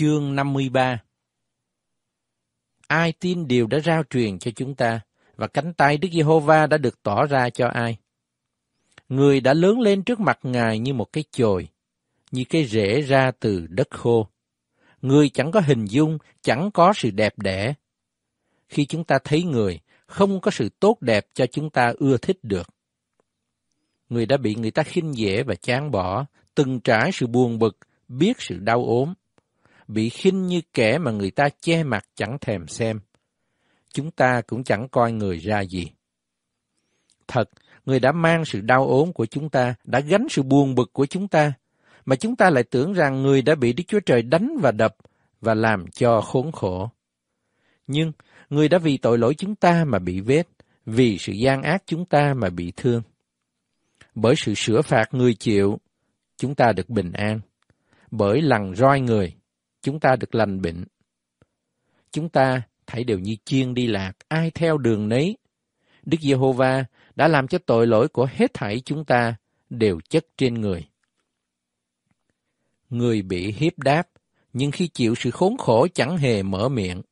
chương 53 Ai tin điều đã rao truyền cho chúng ta, và cánh tay Đức Giê-hô-va đã được tỏ ra cho ai? Người đã lớn lên trước mặt Ngài như một cái chồi, như cái rễ ra từ đất khô. Người chẳng có hình dung, chẳng có sự đẹp đẽ. Khi chúng ta thấy người, không có sự tốt đẹp cho chúng ta ưa thích được. Người đã bị người ta khinh dễ và chán bỏ, từng trải sự buồn bực, biết sự đau ốm, bị khinh như kẻ mà người ta che mặt chẳng thèm xem. Chúng ta cũng chẳng coi người ra gì. Thật, người đã mang sự đau ốm của chúng ta, đã gánh sự buồn bực của chúng ta, mà chúng ta lại tưởng rằng người đã bị Đức Chúa Trời đánh và đập và làm cho khốn khổ. Nhưng, người đã vì tội lỗi chúng ta mà bị vết, vì sự gian ác chúng ta mà bị thương. Bởi sự sửa phạt người chịu, chúng ta được bình an. Bởi lằn roi người, chúng ta được lành bệnh. Chúng ta thấy đều như chiên đi lạc, ai theo đường nấy. Đức Giê-hô-va đã làm cho tội lỗi của hết thảy chúng ta đều chất trên người. Người bị hiếp đáp, nhưng khi chịu sự khốn khổ chẳng hề mở miệng.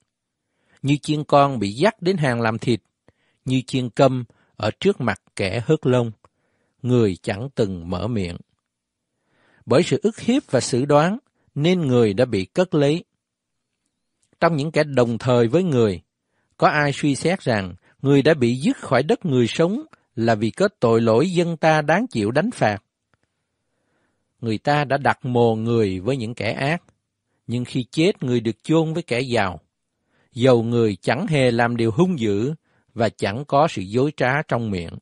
Như chiên con bị dắt đến hàng làm thịt, như chiên câm ở trước mặt kẻ hớt lông, người chẳng từng mở miệng. Bởi sự ức hiếp và xử đoán, nên người đã bị cất lấy. Trong những kẻ đồng thời với người, có ai suy xét rằng người đã bị dứt khỏi đất người sống là vì kết tội lỗi dân ta đáng chịu đánh phạt. Người ta đã đặt mồ người với những kẻ ác, nhưng khi chết người được chôn với kẻ giàu. Dầu người chẳng hề làm điều hung dữ và chẳng có sự dối trá trong miệng.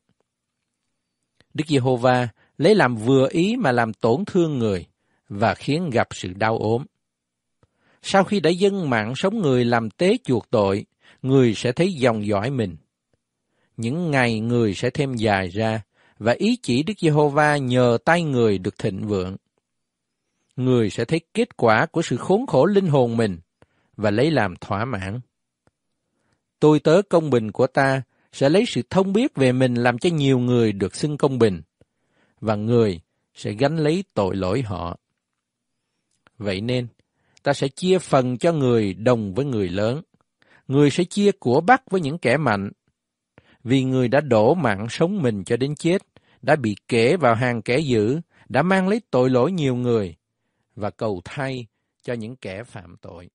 Đức Giê-hô-va lấy làm vừa ý mà làm tổn thương người và khiến gặp sự đau ốm. Sau khi đã dân mạng sống người làm tế chuộc tội, người sẽ thấy dòng dõi mình. Những ngày người sẽ thêm dài ra, và ý chỉ Đức Giê-hô-va nhờ tay người được thịnh vượng. Người sẽ thấy kết quả của sự khốn khổ linh hồn mình và lấy làm thỏa mãn. Tôi tớ công bình của ta sẽ lấy sự thông biết về mình làm cho nhiều người được xưng công bình, và người sẽ gánh lấy tội lỗi họ. Vậy nên, ta sẽ chia phần cho người đồng với người lớn. Người sẽ chia của bắc với những kẻ mạnh. Vì người đã đổ mạng sống mình cho đến chết, đã bị kể vào hàng kẻ dữ, đã mang lấy tội lỗi nhiều người và cầu thay cho những kẻ phạm tội.